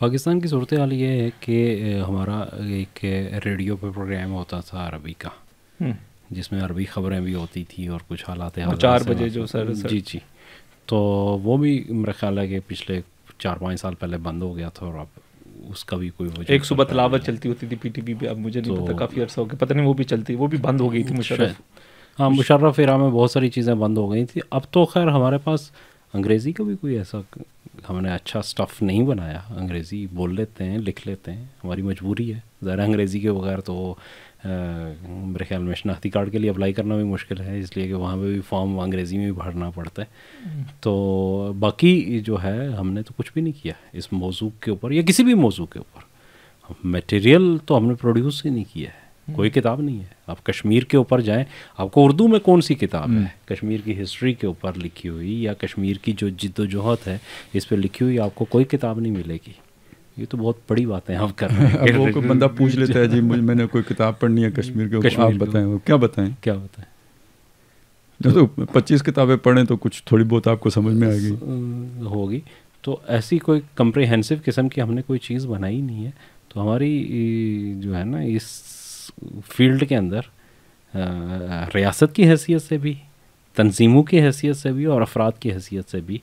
पाकिस्तान की सूरत हाल ये है कि हमारा एक रेडियो पर प्रोग्राम होता था अरबी का हम्म। जिसमें अरबी ख़बरें भी होती थी और कुछ हालात चार बजे जो सर, जी जी तो वो भी मेरा ख्याल है कि पिछले चार पाँच साल पहले बंद हो गया था और अब उसका भी कोई एक सुबह तलावत चलती होती थी पीटीवी भी अब मुझे तो, नहीं पता काफ़ी अर्सा हो गया पता नहीं वो भी चलती वो भी बंद हो गई थी मुशर्रफ हाँ मुशर्रफ इरा में बहुत सारी चीज़ें बंद हो गई थी अब तो खैर हमारे पास अंग्रेज़ी का भी कोई ऐसा हमने अच्छा स्टफ़ नहीं बनाया अंग्रेज़ी बोल लेते हैं लिख लेते हैं हमारी मजबूरी है ज़रा अंग्रेज़ी के बगैर तो मेरे ख्याल में शनाख्ती कार्ड के लिए अप्लाई करना भी मुश्किल है इसलिए कि वहाँ पे भी फॉर्म अंग्रेज़ी में भी भरना पड़ता है हम्म। तो बाकी जो है हमने तो कुछ भी नहीं किया इस मौजू के ऊपर या किसी भी मौजू के ऊपर मटेरियल तो हमने प्रोड्यूस ही नहीं किया है हम्म। कोई किताब नहीं है आप कश्मीर के ऊपर जाएं आपको उर्दू में कौन सी किताब है हम्म। कश्मीर की हिस्ट्री के ऊपर लिखी हुई या कश्मीर की जो जिद्दोजहद है इस पर लिखी हुई आपको कोई किताब नहीं मिलेगी ये तो बहुत बड़ी बात है आप कर रहे हैं कोई बंदा पूछ लेता है जी मुझे मैंने कोई किताब पढ़नी है कश्मीर के ऊपर आप बताएं क्या बताएं क्या बताएं जो तो पच्चीस किताबें पढ़ें तो कुछ थोड़ी बहुत आपको समझ में आएगी होगी तो ऐसी कोई कंप्रेहेंसिव किस्म की हमने कोई चीज़ बनाई नहीं है तो हमारी जो है ना इस फील्ड के अंदर रियासत की हैसियत से भी तनजीमों की हैसियत से भी और अफराद की हैसियत से भी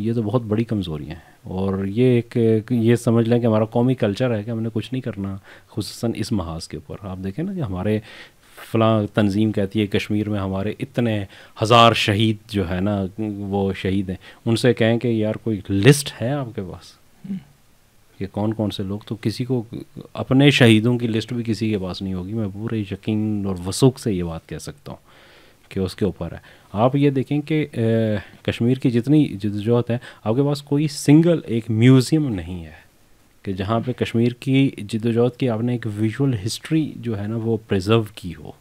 ये तो बहुत बड़ी कमज़ोरियाँ हैं और ये एक ये समझ लें कि हमारा कौमी कल्चर है कि हमने कुछ नहीं करना खूस इस महाज के ऊपर आप देखें ना कि हमारे फलां तंजीम कहती है कश्मीर में हमारे इतने हज़ार शहीद जो है ना वो शहीद हैं उनसे कहें कि यार कोई लिस्ट है आपके पास कि कौन कौन से लोग तो किसी को अपने शहीदों की लिस्ट भी किसी के पास नहीं होगी मैं पूरे यकीन और वसूख से ये बात कह सकता हूँ कि उसके ऊपर है आप ये देखें कि कश्मीर की जितनी जदोजहद है आपके पास कोई सिंगल एक म्यूज़ियम नहीं है कि जहाँ पे कश्मीर की जदोजहद की आपने एक विजुअल हिस्ट्री जो है ना वो प्रिजर्व की हो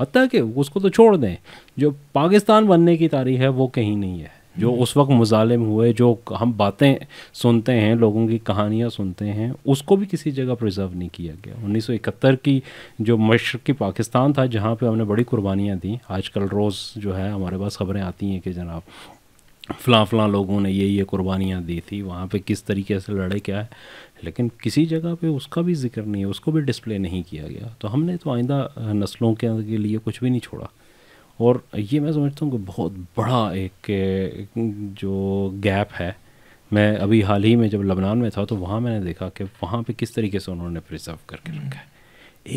हती कि उसको तो छोड़ दें जो पाकिस्तान बनने की तारीख है वो कहीं नहीं है जो उस वक्त मुजालिम हुए जो हम बातें सुनते हैं लोगों की कहानियाँ सुनते हैं उसको भी किसी जगह प्रिजर्व नहीं किया गया 1971 की जो मशरक़ी पाकिस्तान था जहाँ पे हमने बड़ी कुर्बानियाँ दी आजकल रोज़ जो है हमारे पास ख़बरें आती हैं कि जनाब फ़लाँ फ़लाँ लोगों ने ये ये कुर्बानियाँ दी थी वहाँ पर किस तरीके से लड़े क्या है लेकिन किसी जगह पे उसका भी जिक्र नहीं है उसको भी डिस्प्ले नहीं किया गया तो हमने तो आइंदा नस्लों के लिए कुछ भी नहीं छोड़ा और ये मैं समझता हूँ कि बहुत बड़ा एक जो गैप है मैं अभी हाल ही में जब लबनान में था तो वहाँ मैंने देखा कि वहाँ पे किस तरीके से उन्होंने प्रिजर्व करके हम्म। रखा है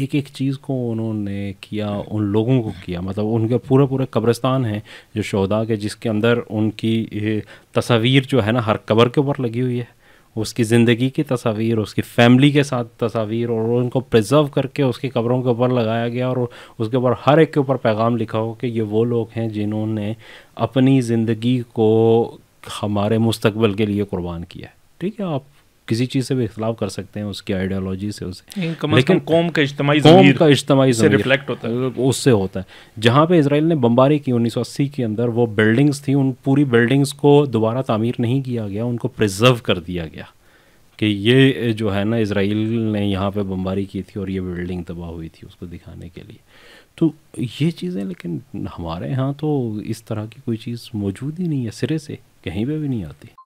एक एक चीज़ को उन्होंने किया हम्म। उन लोगों को किया मतलब उनके पूरा पूरा कब्रस्तान है जो शहदा के जिसके अंदर उनकी तस्वीर जो है ना हर कबर के ऊपर लगी हुई है उसकी ज़िंदगी की तस्वीर उसकी फैमिली के साथ तस्वीर और उनको प्रिजर्व करके उसकी कब्रों के ऊपर लगाया गया और उसके ऊपर हर एक के ऊपर पैगाम लिखा हो कि ये वो लोग हैं जिन्होंने अपनी ज़िंदगी को हमारे मुस्तबल के लिए कुर्बान किया है ठीक है आप किसी चीज़ से भी इख्तलाव कर सकते हैं उसकी आइडियोलॉजी से उसे लेकिन कौम का इज्तमाही कौम का इज्तमाही से रिफ्लेक्ट होता है उससे होता है जहाँ पे इसराइल ने बम्बारी की अस्सी के अंदर वो बिल्डिंग्स थी उन पूरी बिल्डिंग्स को दोबारा तामीर नहीं किया गया उनको प्रिजर्व कर दिया गया कि ये जो है ना इसराइल ने यहाँ पे बम्बारी की थी और ये बिल्डिंग तबाह हुई थी उसको दिखाने के लिए तो ये चीज़ें लेकिन हमारे यहाँ तो इस तरह की कोई चीज़ मौजूद ही नहीं है सिरे से कहीं पे भी नहीं आती